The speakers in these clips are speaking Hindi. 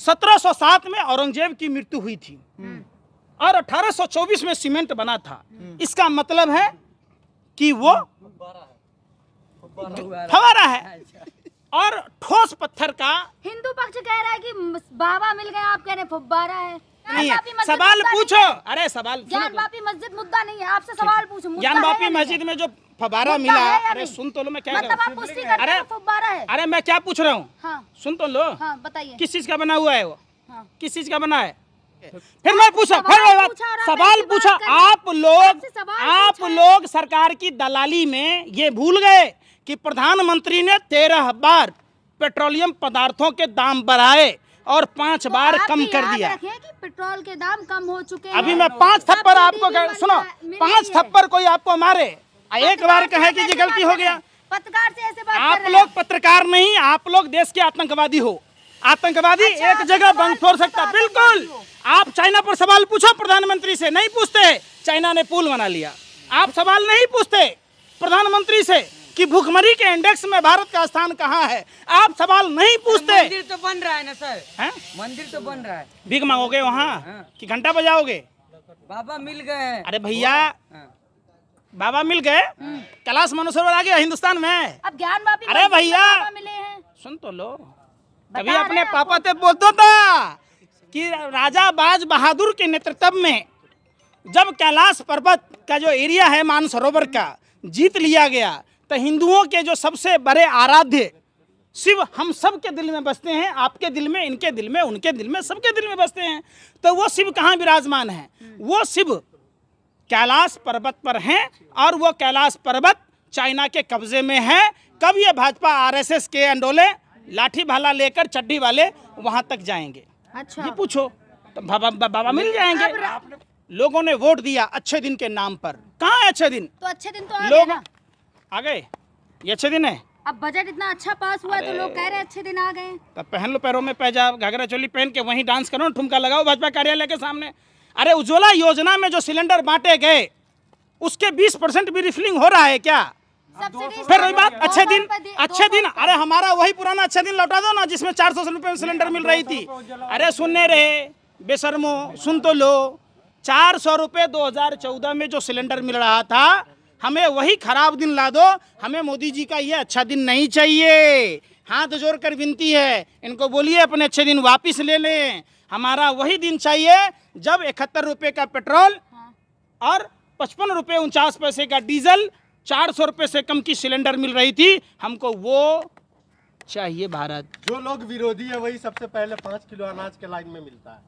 1707 में औरंगजेब की मृत्यु हुई थी हम्म। और 1824 में सीमेंट बना था हम्म। इसका मतलब है कि वो फवारा है अच्छा। और ठोस पत्थर का हिंदू पक्ष कह रहा है कि बाबा मिल गया आप कह रहे फुब्बारा है सवाल पूछो अरे सवाल तो। ज्ञान बापी मस्जिद मुद्दा नहीं है आपसे सवाल पूछो ज्ञान बापी मस्जिद में जो फबारा मिला अरे सुन तो लो मैं क्या मतलब अरे है अरे मैं क्या पूछ रहा हूँ हाँ। सुन तो लो हाँ, बताइए किस चीज का बना हुआ है वो हाँ। किस चीज का बना है फिर मैं पूछा फिर सवाल पूछा आप लोग आप लोग सरकार की दलाली में ये भूल गए कि प्रधानमंत्री ने तेरह बार पेट्रोलियम पदार्थों के दाम बढ़ाए और पांच तो बार कम कर दिया कि पेट्रोल के दाम कम हो चुके हैं अभी मैं पांच थप्पड़ तो आपको सुनो पांच थप्पड़ कोई आपको मारे एक बार कहे कि जी गलती हो गया पत्रकार से ऐसे बात आप लोग पत्रकार नहीं आप लोग देश के आतंकवादी हो आतंकवादी अच्छा, एक जगह बंद फोड़ सकता बिल्कुल आप चाइना पर सवाल पूछो प्रधानमंत्री से नहीं पूछते चाइना ने पुल बना लिया आप सवाल नहीं पूछते प्रधानमंत्री से कि भूखमरी के इंडेक्स में भारत का स्थान कहाँ है आप सवाल नहीं पूछते मंदिर तो बन रहा है ना सर है? मंदिर तो बन रहा है भीख मांगोगे वहाँ हाँ। की घंटा बजाओगे बाबा मिल गए अरे भैया हाँ। बाबा मिल गए कैलाश मानसरोवर आ गया हिंदुस्तान में अब ज्ञान अरे भैया मिले हैं सुन तो लो कभी अपने पापा से बोलता था कि राजा बाज बहादुर के नेतृत्व में जब कैलाश पर्वत का जो एरिया है मानसरोवर का जीत लिया गया तो हिंदुओं के जो सबसे बड़े आराध्य शिव हम सब के दिल में बसते हैं आपके दिल में इनके दिल में उनके दिल में सबके दिल में बसते हैं तो वो शिव कहाँ विराजमान है वो शिव कैलाश पर्वत पर हैं और वो कैलाश पर्वत चाइना के कब्जे में है कब ये भाजपा आरएसएस के अंडोले लाठी भाला लेकर चड्डी वाले वहाँ तक जाएंगे अच्छा ये पूछो तो बाबा बाबा मिल जाएंगे लोगों ने वोट दिया अच्छे दिन के नाम पर कहाँ है अच्छे दिन तो अच्छे दिन तो आ लोग आ गए ये अच्छे दिन है अब बजट इतना अच्छा पास हुआ तो लोग कह रहे अच्छे दिन आ गए तो पहन लो पैरों में पैजा घाघरा चोली पहन के वहीं डांस करो ठुमका लगाओ भाजपा कार्यालय के सामने अरे उज्ज्वला योजना में जो सिलेंडर बांटे गए उसके 20 परसेंट भी रिफिलिंग हो रहा है क्या फिर रही बात अच्छे दिन अच्छे दिन अरे हमारा वही पुराना अच्छे दिन लौटा दो ना जिसमें चार सौ रुपये में सिलेंडर मिल रही थी अरे सुनने रहे बेसरमो सुन तो लो चार सौ रुपये दो में जो सिलेंडर मिल रहा था हमें वही खराब दिन ला दो हमें मोदी जी का ये अच्छा दिन नहीं चाहिए हाथ जोड़ कर विनती है इनको बोलिए अपने अच्छे दिन वापिस ले लें हमारा वही दिन चाहिए जब इकहत्तर रुपये का पेट्रोल और पचपन रुपये उनचास पैसे का डीजल चार सौ रुपये से कम की सिलेंडर मिल रही थी हमको वो चाहिए भारत जो लोग विरोधी है वही सबसे पहले पाँच किलो अनाज के लाइन में मिलता है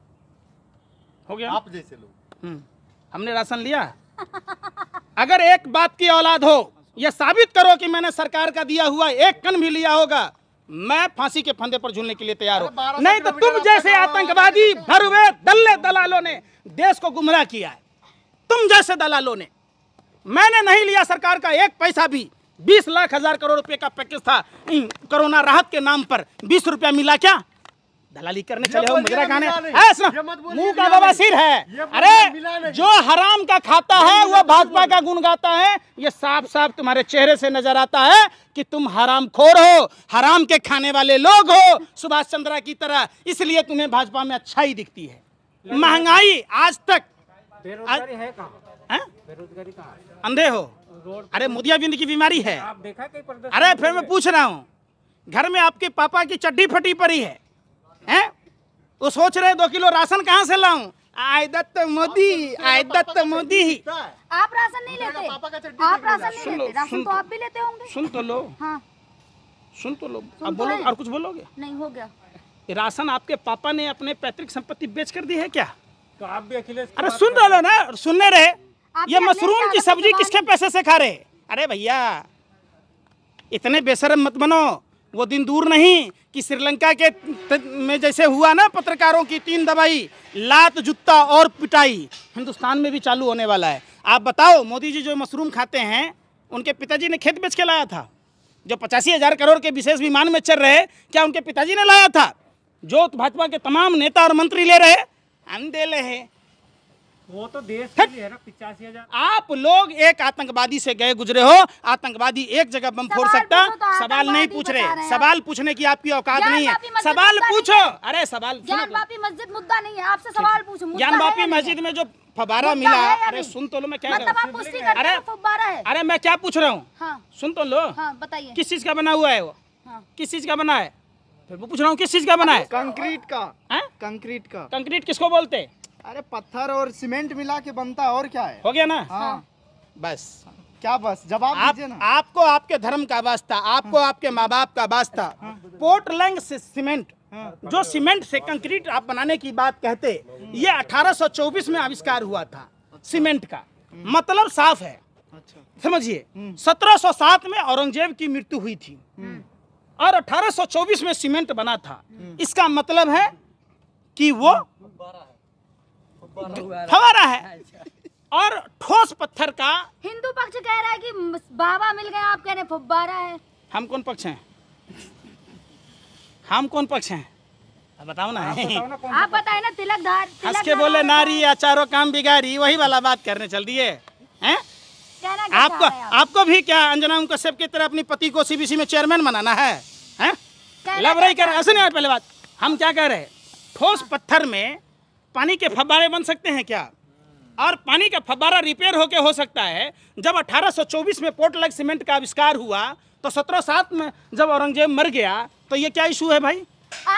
हो गया आप जैसे लोग हम्म। हमने राशन लिया अगर एक बात की औलाद हो यह साबित करो कि मैंने सरकार का दिया हुआ एक कन भी लिया होगा मैं फांसी के फंदे पर झूलने के लिए तैयार हूँ नहीं तो तुम जैसे आतंकवादी भर हुए दल्ले दलालों ने देश को गुमराह किया है तुम जैसे दलालों ने मैंने नहीं लिया सरकार का एक पैसा भी बीस लाख हजार करोड़ रुपए का पैकेज था कोरोना राहत के नाम पर बीस रुपया मिला क्या दलाली करने चले हो मुजरा खाने मुंह का सिर है अरे जो हराम का खाता है वो भाजपा का गुण गाता है ये साफ साफ तुम्हारे चेहरे से नजर आता है कि तुम हराम खोर हो हराम के खाने वाले लोग हो सुभाष चंद्रा की तरह इसलिए तुम्हें भाजपा में अच्छाई दिखती है महंगाई आज तक बेरोजगारी है बेरोजगारी अंधे हो अरे मोदिया बिंद की बीमारी है आप देखा अरे फिर मैं पूछ रहा हूँ घर में आपके पापा की चड्डी फटी पड़ी है हैं वो तो सोच रहे दो किलो राशन कहाँ से लाऊं आय दत्त मोदी आय दत्त मोदी आप राशन नहीं लेते आप राशन नहीं लेते राशन तो, तो आप भी लेते होंगे सुन तो लो हाँ सुन तो लो अब तो बोलो और कुछ बोलोगे नहीं हो गया राशन आपके पापा ने अपने पैतृक संपत्ति बेच कर दी है क्या तो आप भी अखिलेश अरे सुन रहे ना सुनने रहे ये मशरूम की सब्जी किसके पैसे से खा रहे अरे भैया इतने बेसरम मत बनो वो दिन दूर नहीं कि श्रीलंका के में जैसे हुआ ना पत्रकारों की तीन दवाई लात जुत्ता और पिटाई हिंदुस्तान में भी चालू होने वाला है आप बताओ मोदी जी जो मशरूम खाते हैं उनके पिताजी ने खेत बेच के लाया था जो पचासी हज़ार करोड़ के विशेष विमान में चल रहे क्या उनके पिताजी ने लाया था जो भाजपा के तमाम नेता और मंत्री ले रहे अंधे ले वो तो देश के लिए है ना पिचासी हजार आप लोग एक आतंकवादी से गए गुजरे हो आतंकवादी एक जगह बम फोड़ सकता तो सवाल नहीं पूछ रहे सवाल पूछने की आपकी औकात नहीं है सवाल पूछो अरे सवाल ज्ञान बापी मस्जिद मुद्दा नहीं है आपसे सवाल पूछो ज्ञान बापी मस्जिद में जो फबारा मिला अरे सुन तो लो मैं क्या मतलब अरे अरे मैं क्या पूछ रहा हूँ हाँ। सुन तो लो हाँ, बताइए किस चीज का बना हुआ है वो हाँ। किस चीज का बना है फिर वो पूछ रहा हूँ किस चीज का बना है कंक्रीट का कंक्रीट का कंक्रीट किसको बोलते हैं अरे पत्थर और सीमेंट मिला के बनता है और क्या है हो गया ना हाँ। हाँ। बस क्या बस जवाब आप, ना आपको आपके धर्म का वास्ता आपको हाँ। आपके माँ बाप का वास्ता हाँ। पोर्टलैंग से सीमेंट हाँ। जो सीमेंट से कंक्रीट आप बनाने की बात कहते ये 1824 में आविष्कार हुआ था सीमेंट का मतलब साफ है अच्छा। समझिए 1707 हम्म। में औरंगजेब की मृत्यु हुई थी हम्म। और 1824 में सीमेंट बना था हम्म। इसका मतलब है कि वो फवारा है और ठोस पत्थर का हिंदू पक्ष कह रहा है कि बाबा मिल गया आप कह रहे फुब्बारा है हम कौन पक्ष हैं हम कौन पक्ष हैं बताओ ना आप बताए ना धार हंस के बोले नारी या चारों काम बिगारी वही वाला बात करने चल दिए हैं आपको आपको भी क्या अंजना उनको सब की तरह अपनी पति को सीबीसी में चेयरमैन बनाना है हैं लव रही कर ऐसे नहीं पहले बात हम क्या कह रहे हैं ठोस पत्थर में पानी के फब्बारे बन सकते हैं क्या और पानी का फब्बारा रिपेयर होके हो सकता है जब 1824 में पोर्टलग सीमेंट का आविष्कार हुआ तो सत्रह सात में जब औरंगजेब मर गया तो ये क्या इशू है भाई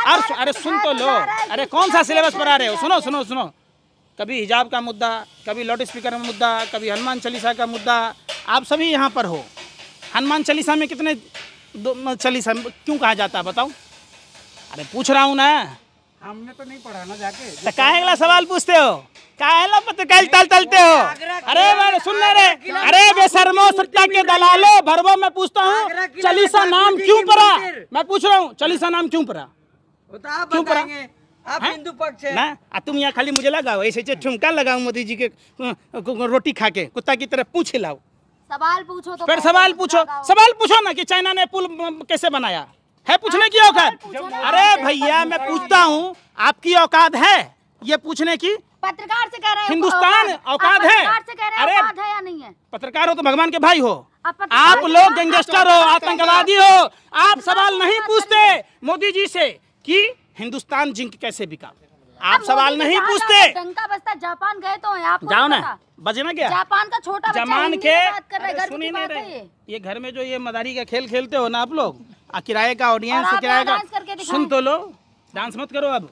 और अरे सुन तो लो अरे कौन सा सिलेबस पर आ रहे हो सुनो सुनो सुनो कभी हिजाब का मुद्दा कभी लाउड स्पीकर का मुद्दा कभी हनुमान चालीसा का मुद्दा आप सभी यहाँ पर हो हनुमान चालीसा में कितने चालीसा क्यों कहा जाता है बताओ अरे पूछ रहा हूँ ना हमने तो नहीं पढ़ा ना जाके तो काहे सवाल पूछते हो काहे ला पत पत्रकारी तल तलते हो अरे मैं सुन ले रे अरे बेशर्मो सत्ता के दलालो भरवो मैं पूछता हूँ चालीसा नाम क्यों पड़ा मैं पूछ रहा हूँ चालीसा नाम क्यों पड़ा तो क्यों पड़ा आप हिंदू पक्ष है ना आ तुम यहाँ खाली मुझे लगाओ ऐसे ठुमका लगाओ मोदी जी के रोटी खा के कुत्ता की तरह पूछ लाओ सवाल पूछो तो फिर सवाल पूछो सवाल पूछो ना कि चाइना ने पुल कैसे बनाया है पूछने की औकात हाँ, अरे भैया मैं पूछता हूँ आपकी औकात है ये पूछने की पत्रकार से कह रहे हिंदुस्तान औकात है अरे है नहीं है पत्रकार हो तो भगवान के भाई हो आप लोग गैंगस्टर हो आतंकवादी हो आप सवाल नहीं पूछते मोदी जी से कि हिंदुस्तान जिंक कैसे बिका आप सवाल नहीं पूछते जापान गए तो आप जाओ ना बजना क्या जापान का तो छोटा जापान के रहे ये घर में जो ये मदारी का खेल खेलते हो ना आप लोग किराए का ऑडियंस किराए का सुन तो लो डांस मत करो अब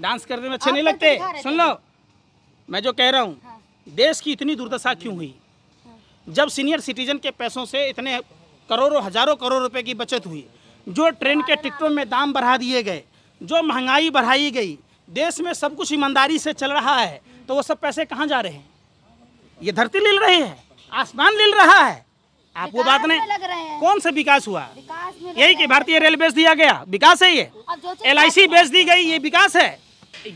डांस करने में अच्छे नहीं लगते सुन लो मैं जो कह रहा हूँ हाँ। देश की इतनी दुर्दशा क्यों हुई जब सीनियर सिटीजन के पैसों से इतने करोड़ों हजारों करोड़ रुपए की बचत हुई जो ट्रेन के टिकटों में दाम बढ़ा दिए गए जो महंगाई बढ़ाई गई देश में सब कुछ ईमानदारी से चल रहा है तो वो सब पैसे कहाँ जा रहे हैं ये धरती लील रही है आसमान लील रहा है आप वो बात नहीं कौन सा विकास हुआ यही कि भारतीय रेल बेच दिया गया विकास है ये एल आई बेच दी गई ये विकास है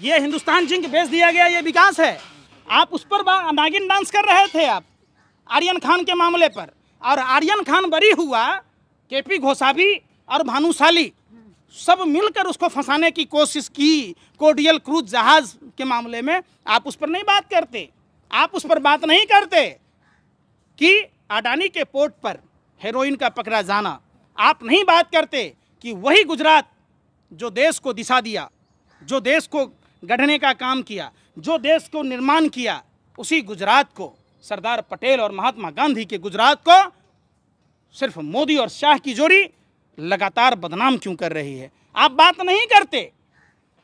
ये हिंदुस्तान जिंक बेच दिया गया ये विकास है आप उस पर नागिन डांस कर रहे थे आप आर्यन खान के मामले पर और आर्यन खान बरी हुआ के पी घोसावी और भानुशाली सब मिलकर उसको फंसाने की कोशिश की कोडियल क्रूज जहाज के मामले में आप उस पर नहीं बात करते आप उस पर बात नहीं करते कि अडानी के पोर्ट पर हेरोइन का पकड़ा जाना आप नहीं बात करते कि वही गुजरात जो देश को दिशा दिया जो देश को गढ़ने का काम किया जो देश को निर्माण किया उसी गुजरात को सरदार पटेल और महात्मा गांधी के गुजरात को सिर्फ मोदी और शाह की जोड़ी लगातार बदनाम क्यों कर रही है आप बात नहीं करते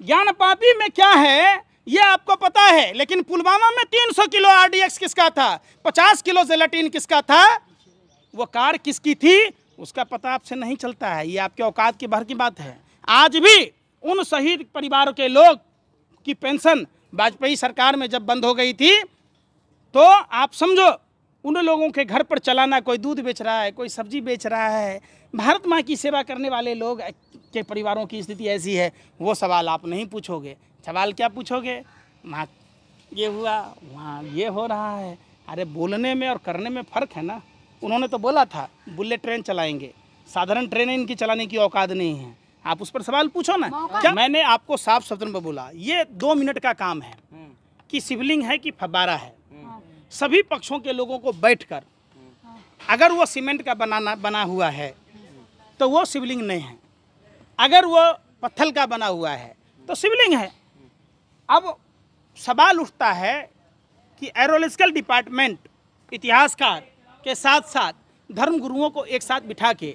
ज्ञान पापी में क्या है ये आपको पता है लेकिन पुलवामा में 300 किलो आरडीएक्स किसका था 50 किलो जेलाटीन किसका था वो कार किसकी थी उसका पता आपसे नहीं चलता है ये आपके औकात के बाहर की बात है आज भी उन शहीद परिवारों के लोग की पेंशन वाजपेयी सरकार में जब बंद हो गई थी तो आप समझो उन लोगों के घर पर चलाना कोई दूध बेच रहा है कोई सब्जी बेच रहा है भारत माँ की सेवा करने वाले लोग के परिवारों की स्थिति ऐसी है वो सवाल आप नहीं पूछोगे सवाल क्या पूछोगे वहाँ ये हुआ वहाँ ये हो रहा है अरे बोलने में और करने में फ़र्क है ना उन्होंने तो बोला था बुलेट ट्रेन चलाएंगे साधारण ट्रेन इनकी चलाने की औकात नहीं है आप उस पर सवाल पूछो ना क्या मैंने आपको साफ शब्दों में बोला ये दो मिनट का काम है हम्म। कि शिवलिंग है कि फबारा है हम्म। हाँ। सभी पक्षों के लोगों को बैठकर हाँ। अगर वो सीमेंट का बनाना बना हुआ है तो वो शिवलिंग नहीं है अगर वो पत्थर का बना हुआ है तो शिवलिंग है अब सवाल उठता है कि एरोलॉजिकल डिपार्टमेंट इतिहासकार के साथ साथ धर्म गुरुओं को एक साथ बिठा के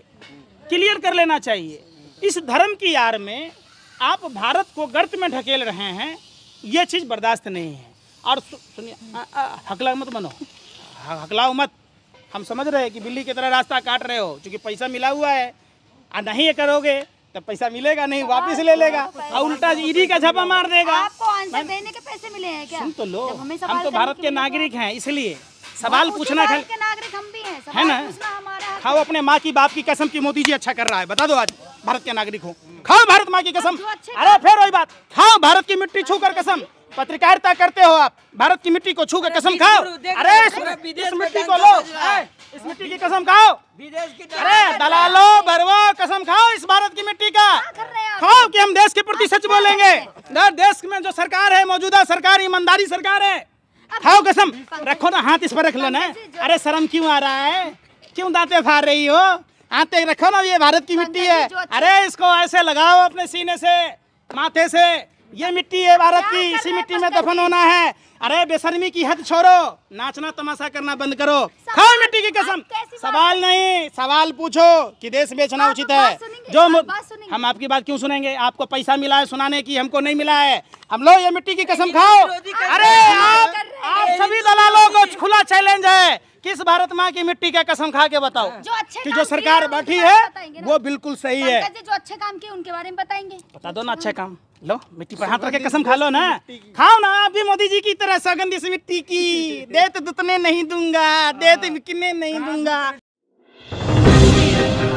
क्लियर कर लेना चाहिए इस धर्म की यार में आप भारत को गर्त में ढकेल रहे हैं ये चीज़ बर्दाश्त नहीं है और सुनिए हकला मत बनो हकलाओ मत हम समझ रहे हैं कि बिल्ली की तरह रास्ता काट रहे हो चूँकि पैसा मिला हुआ है और नहीं ये करोगे तो पैसा मिलेगा नहीं वापस ले लेगा और उल्टा ईडी का झपा मार देगा पेंशन देने के पैसे मिले हैं क्या सुन तो लो हम तो भारत के नागरिक हैं इसलिए सवाल पूछना भारत के नागरिक हम भी हैं है ना खाओ अपने माँ की बाप की कसम की मोदी जी अच्छा कर रहा है बता दो आज भारत के नागरिक हो खाओ भारत माँ की कसम अरे फिर वही बात खाओ भारत की मिट्टी छू कर कसम पत्रकारिता करते हो आप भारत की मिट्टी को छू के कसम खाओ अरे इस मिट्टी को लो इस मिट्टी की कसम खाओ अरे दलालो भरवो कसम खाओ इस भारत की मिट्टी का खाओ कि हम देश के प्रति सच बोलेंगे देश में जो सरकार है मौजूदा सरकार ईमानदारी सरकार है खाओ कसम रखो ना हाथ इस पर रख लो ना अरे शर्म क्यों आ रहा है क्यों दाते फार रही हो आते रखो ना ये भारत की मिट्टी है अरे इसको ऐसे लगाओ अपने सीने से माथे से ये मिट्टी है भारत की इसी मिट्टी में दफन होना है अरे बेशर्मी की हद छोड़ो नाचना तमाशा करना बंद करो खाओ मिट्टी की कसम सवाल नहीं सवाल पूछो कि देश बेचना उचित है जो हम आपकी बात क्यों सुनेंगे आपको पैसा मिला है सुनाने की हमको नहीं मिला है हम लोग ये मिट्टी की कसम खाओ अरे आप आप सभी दलालों को खुला चैलेंज है किस भारत माँ की मिट्टी का कसम खा के बताओ हाँ। जो अच्छे कि जो सरकार बैठी है वो बिल्कुल सही है जो अच्छे काम किए उनके बारे में बताएंगे बता दो ना अच्छे काम लो मिट्टी पर हाथ रखे कसम खा लो ना खाओ ना आप भी मोदी जी की तरह सौगंध इस मिट्टी की देते दुतने नहीं दूंगा देते बिकने हाँ। नहीं हाँ। दूंगा